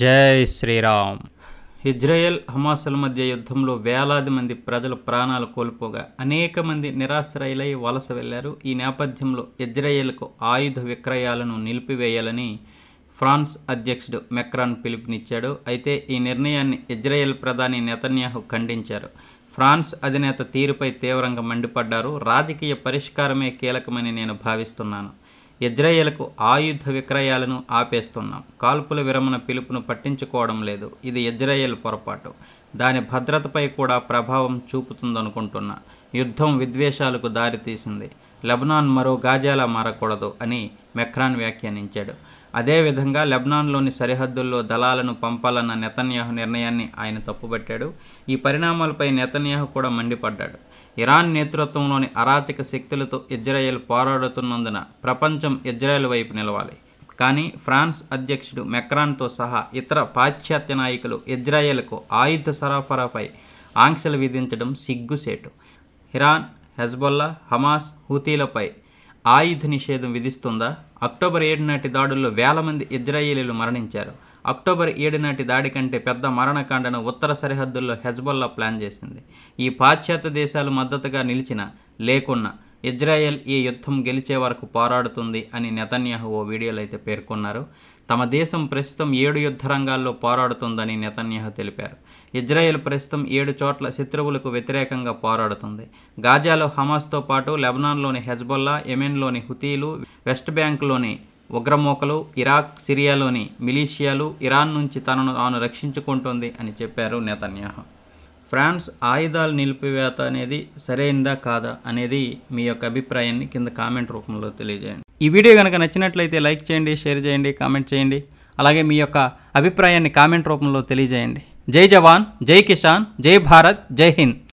జై శ్రీరామ్ ఇజ్రాయెల్ హమాసుల మధ్య యుద్ధంలో వేలాది మంది ప్రజలు ప్రాణాలు కోల్పోగా అనేక మంది నిరాశ్రయులై వలస వెళ్లారు ఈ నేపథ్యంలో ఇజ్రాయెల్కు ఆయుధ విక్రయాలను నిలిపివేయాలని ఫ్రాన్స్ అధ్యక్షుడు మెక్రాన్ పిలుపునిచ్చాడు అయితే ఈ నిర్ణయాన్ని ఇజ్రాయెల్ ప్రధాని నెతన్యాహు ఖండించారు ఫ్రాన్స్ అధినేత తీరుపై తీవ్రంగా మండిపడ్డారు రాజకీయ పరిష్కారమే కీలకమని నేను భావిస్తున్నాను ఇజ్రాయేల్కు ఆయుధ విక్రయాలను ఆపేస్తున్నాం కాల్పుల విరమణ పిలుపును పట్టించుకోవడం లేదు ఇది ఇజ్రాయేల్ పొరపాటు దాని భద్రతపై కూడా ప్రభావం చూపుతుందనుకుంటున్నా యుద్ధం విద్వేషాలకు దారితీసింది లెబనాన్ మరో గాజాలా మారకూడదు అని మెక్రాన్ వ్యాఖ్యానించాడు అదేవిధంగా లెబ్నాన్లోని సరిహద్దుల్లో దళాలను పంపాలన్న నెతన్యాహు నిర్ణయాన్ని ఆయన తప్పుబట్టాడు ఈ పరిణామాలపై నెతన్యాహు కూడా మండిపడ్డాడు ఇరాన్ నేతృత్వంలోని అరాచక శక్తులతో ఇజ్రాయెల్ పోరాడుతున్నందున ప్రపంచం ఇజ్రాయెల్ వైపు నిలవాలి కానీ ఫ్రాన్స్ అధ్యక్షుడు మెక్రాన్తో సహా ఇతర పాశ్చాత్య నాయకులు ఇజ్రాయెల్కు ఆయుధ సరఫరాపై ఆంక్షలు విధించడం సిగ్గుసేటు ఇరాన్ హెజ్బొల్లా హమాస్ హూతీలపై ఆయుధ నిషేధం విధిస్తుందా అక్టోబర్ ఏడు నాటి దాడుల్లో వేల మంది ఇజ్రాయేలీలు మరణించారు అక్టోబర్ ఏడు నాటి దాడి కంటే పెద్ద మరణకాండను ఉత్తర సరిహద్దుల్లో హెజ్బొల్లా ప్లాన్ చేసింది ఈ పాశ్చాత్య దేశాలు మద్దతుగా నిలిచిన లేకున్నా ఇజ్రాయెల్ ఈ యుద్ధం గెలిచే వరకు పోరాడుతుంది అని నెతన్యాహు ఓ వీడియోలో అయితే పేర్కొన్నారు తమ దేశం ప్రస్తుతం ఏడు యుద్ధ రంగాల్లో పోరాడుతుందని నెతన్యాహు తెలిపారు ఇజ్రాయెల్ ప్రస్తుతం ఏడు చోట్ల శత్రువులకు వ్యతిరేకంగా పోరాడుతుంది గాజాలో హమాస్తో పాటు లెబనాన్లోని హెజ్బొల్లా ఎమెన్లోని హుతీలు వెస్ట్ బ్యాంక్లోని ఉగ్రమోకలు ఇరాక్ సిరియాలోని మిలీషియాలు ఇరాన్ నుంచి తనను తాను రక్షించుకుంటోంది అని చెప్పారు నేతన్యాహ ఫ్రాన్స్ ఆయుధాలు నిలిపివేత అనేది సరైనదా కాదా అనేది మీ యొక్క అభిప్రాయాన్ని కింద కామెంట్ రూపంలో తెలియజేయండి ఈ వీడియో కనుక నచ్చినట్లయితే లైక్ చేయండి షేర్ చేయండి కామెంట్ చేయండి అలాగే మీ యొక్క అభిప్రాయాన్ని కామెంట్ రూపంలో తెలియజేయండి జై జవాన్ జై కిసాన్ జై భారత్ జై హింద్